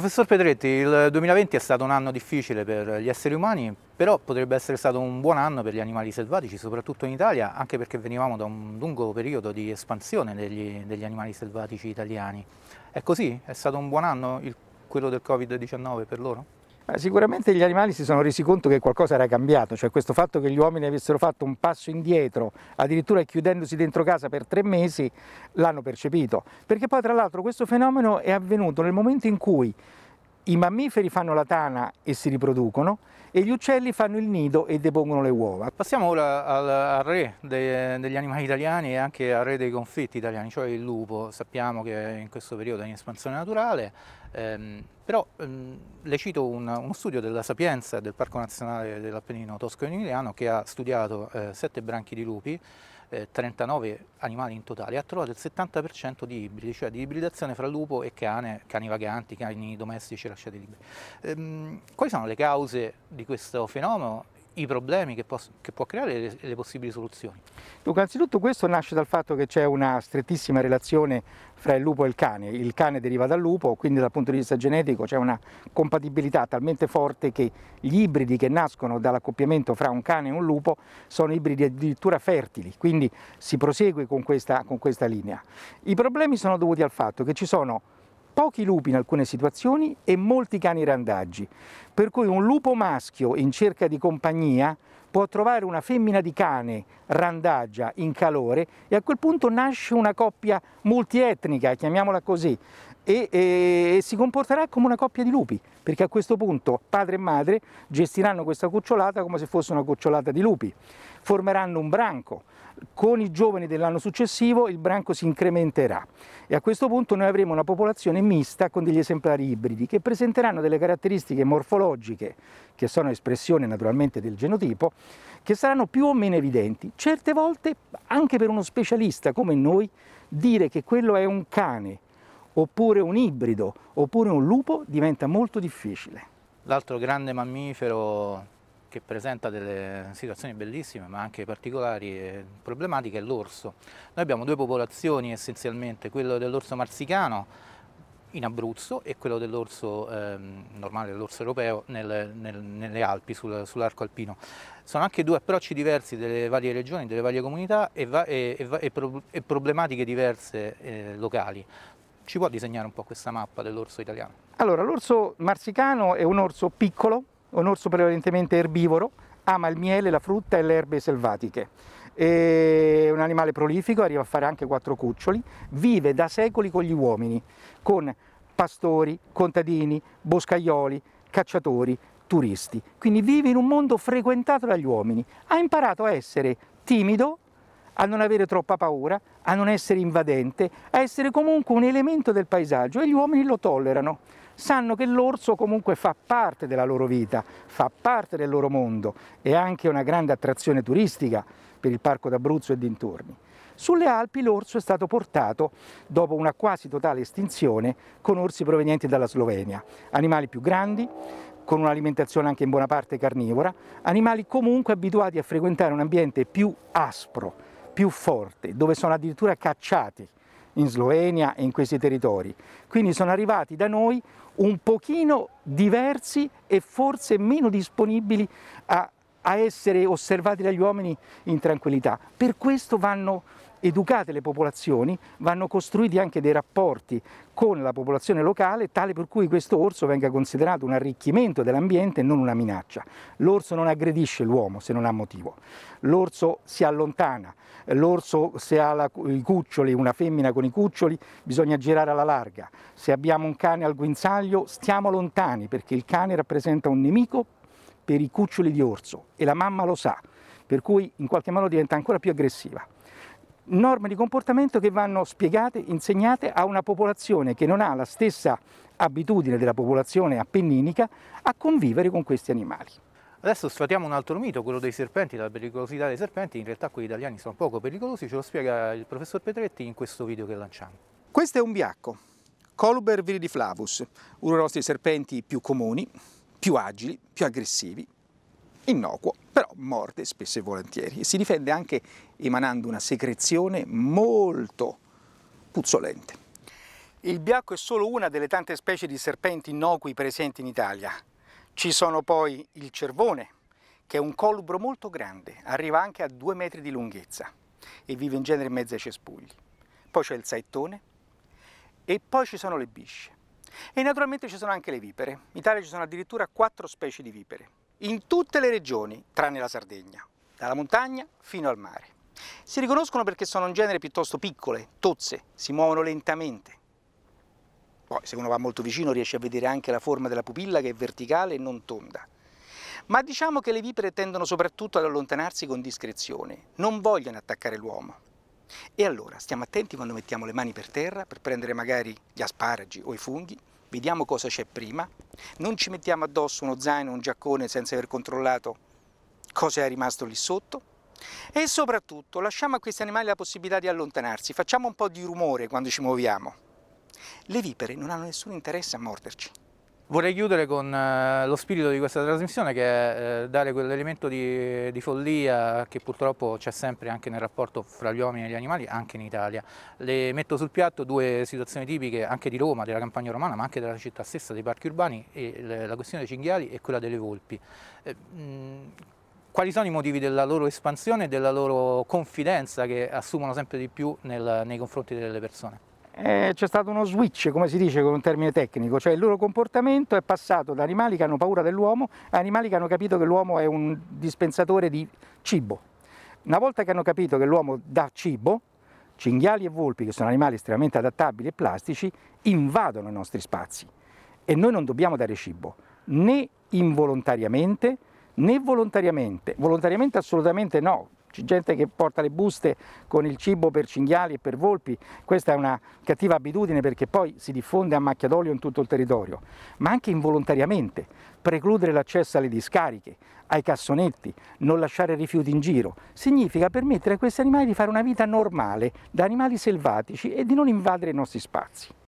Professor Pedretti, il 2020 è stato un anno difficile per gli esseri umani, però potrebbe essere stato un buon anno per gli animali selvatici, soprattutto in Italia, anche perché venivamo da un lungo periodo di espansione degli, degli animali selvatici italiani. È così? È stato un buon anno il, quello del Covid-19 per loro? Eh, sicuramente gli animali si sono resi conto che qualcosa era cambiato, cioè questo fatto che gli uomini avessero fatto un passo indietro, addirittura chiudendosi dentro casa per tre mesi, l'hanno percepito. Perché poi tra l'altro questo fenomeno è avvenuto nel momento in cui i mammiferi fanno la tana e si riproducono e gli uccelli fanno il nido e depongono le uova. Passiamo ora al, al re de, degli animali italiani e anche al re dei conflitti italiani, cioè il lupo. Sappiamo che in questo periodo è in espansione naturale, ehm, però ehm, le cito un, uno studio della Sapienza del Parco Nazionale dell'Appennino Tosco-Emiliano che ha studiato eh, sette branchi di lupi eh, 39 animali in totale, ha trovato il 70% di ibridi, cioè di ibridazione fra lupo e cane, cani vaganti, cani domestici lasciati liberi. Ehm, quali sono le cause di questo fenomeno i problemi che, posso, che può creare e le, le, possibili soluzioni. Dunque, anzitutto questo nasce dal fatto che c'è una strettissima relazione fra il lupo e il cane. Il cane deriva dal lupo, quindi dal punto di vista genetico c'è una compatibilità talmente forte che gli ibridi che nascono dall'accoppiamento fra un cane e un lupo sono ibridi addirittura fertili, quindi si prosegue con questa, con questa linea. I problemi sono dovuti al fatto che ci sono pochi lupi in alcune situazioni e molti cani randaggi, per cui un lupo maschio in cerca di compagnia può trovare una femmina di cane randaggia in calore e a quel punto nasce una coppia multietnica, chiamiamola così, e, e, e si comporterà come una coppia di lupi, perché a questo punto padre e madre gestiranno questa cucciolata come se fosse una cucciolata di lupi, formeranno un branco, con i giovani dell'anno successivo il branco si incrementerà e a questo punto noi avremo una popolazione mista con degli esemplari ibridi che presenteranno delle caratteristiche morfologiche che sono espressione naturalmente del genotipo che saranno più o meno evidenti. Certe volte anche per uno specialista come noi dire che quello è un cane oppure un ibrido, oppure un lupo, diventa molto difficile. L'altro grande mammifero che presenta delle situazioni bellissime ma anche particolari e problematiche è l'orso. Noi abbiamo due popolazioni essenzialmente, quello dell'orso marsicano in Abruzzo e quello dell'orso ehm, normale, dell'orso europeo nel, nel, nelle Alpi, sul, sull'arco alpino. Sono anche due approcci diversi delle varie regioni, delle varie comunità e, va, e, e, e problematiche diverse eh, locali. Ci può disegnare un po' questa mappa dell'orso italiano? Allora, l'orso marsicano è un orso piccolo, un orso prevalentemente erbivoro, ama il miele, la frutta e le erbe selvatiche. È un animale prolifico, arriva a fare anche quattro cuccioli, vive da secoli con gli uomini, con pastori, contadini, boscaioli, cacciatori, turisti. Quindi vive in un mondo frequentato dagli uomini. Ha imparato a essere timido, a non avere troppa paura, a non essere invadente, a essere comunque un elemento del paesaggio e gli uomini lo tollerano. Sanno che l'orso comunque fa parte della loro vita, fa parte del loro mondo, è anche una grande attrazione turistica per il Parco d'Abruzzo e dintorni. Sulle Alpi l'orso è stato portato, dopo una quasi totale estinzione, con orsi provenienti dalla Slovenia, animali più grandi, con un'alimentazione anche in buona parte carnivora, animali comunque abituati a frequentare un ambiente più aspro, più forte, dove sono addirittura cacciati in Slovenia e in questi territori. Quindi sono arrivati da noi un pochino diversi e forse meno disponibili a a essere osservati dagli uomini in tranquillità. Per questo vanno educate le popolazioni, vanno costruiti anche dei rapporti con la popolazione locale tale per cui questo orso venga considerato un arricchimento dell'ambiente e non una minaccia. L'orso non aggredisce l'uomo se non ha motivo, l'orso si allontana, l'orso se ha la, i cuccioli, una femmina con i cuccioli bisogna girare alla larga, se abbiamo un cane al guinzaglio stiamo lontani perché il cane rappresenta un nemico per i cuccioli di orso e la mamma lo sa, per cui in qualche modo diventa ancora più aggressiva. Norme di comportamento che vanno spiegate, insegnate a una popolazione che non ha la stessa abitudine della popolazione appenninica a convivere con questi animali. Adesso sfatiamo un altro mito, quello dei serpenti, la pericolosità dei serpenti, in realtà quelli italiani sono poco pericolosi, ce lo spiega il professor Petretti in questo video che lanciamo. Questo è un biacco, Coluber viridiflavus, uno dei nostri serpenti più comuni, più agili, più aggressivi, innocuo, però morde spesso e volentieri e si difende anche emanando una secrezione molto puzzolente. Il biacco è solo una delle tante specie di serpenti innocui presenti in Italia. Ci sono poi il cervone, che è un colubro molto grande, arriva anche a due metri di lunghezza e vive in genere in mezzo ai cespugli. Poi c'è il saettone e poi ci sono le bisce. E naturalmente ci sono anche le vipere. In Italia ci sono addirittura quattro specie di vipere, in tutte le regioni, tranne la Sardegna, dalla montagna fino al mare. Si riconoscono perché sono un genere piuttosto piccole, tozze, si muovono lentamente. Poi, se uno va molto vicino, riesce a vedere anche la forma della pupilla che è verticale e non tonda. Ma diciamo che le vipere tendono soprattutto ad allontanarsi con discrezione, non vogliono attaccare l'uomo. E allora stiamo attenti quando mettiamo le mani per terra per prendere magari gli asparagi o i funghi vediamo cosa c'è prima, non ci mettiamo addosso uno zaino, un giaccone senza aver controllato cosa è rimasto lì sotto e soprattutto lasciamo a questi animali la possibilità di allontanarsi, facciamo un po' di rumore quando ci muoviamo. Le vipere non hanno nessun interesse a morderci. Vorrei chiudere con eh, lo spirito di questa trasmissione che è eh, dare quell'elemento di, di, follia che purtroppo c'è sempre anche nel rapporto fra gli uomini e gli animali, anche in Italia. Le metto sul piatto due situazioni tipiche anche di Roma, della campagna romana, ma anche della città stessa, dei parchi urbani, la questione dei cinghiali e quella delle volpi. Eh, quali sono i motivi della loro espansione e della loro confidenza che assumono sempre di più nel, nei confronti delle persone? eh, c'è stato uno switch, come si dice con un termine tecnico, cioè il loro comportamento è passato da animali che hanno paura dell'uomo a animali che hanno capito che l'uomo è un dispensatore di cibo. Una volta che hanno capito che l'uomo dà cibo, cinghiali e volpi, che sono animali estremamente adattabili e plastici, invadono i nostri spazi e noi non dobbiamo dare cibo, né involontariamente né volontariamente. Volontariamente assolutamente no, c'è gente che porta le buste con il cibo per cinghiali e per volpi, questa è una cattiva abitudine perché poi si diffonde a macchia d'olio in tutto il territorio, ma anche involontariamente, precludere l'accesso alle discariche, ai cassonetti, non lasciare rifiuti in giro, significa permettere a questi animali di fare una vita normale da animali selvatici e di non invadere i nostri spazi.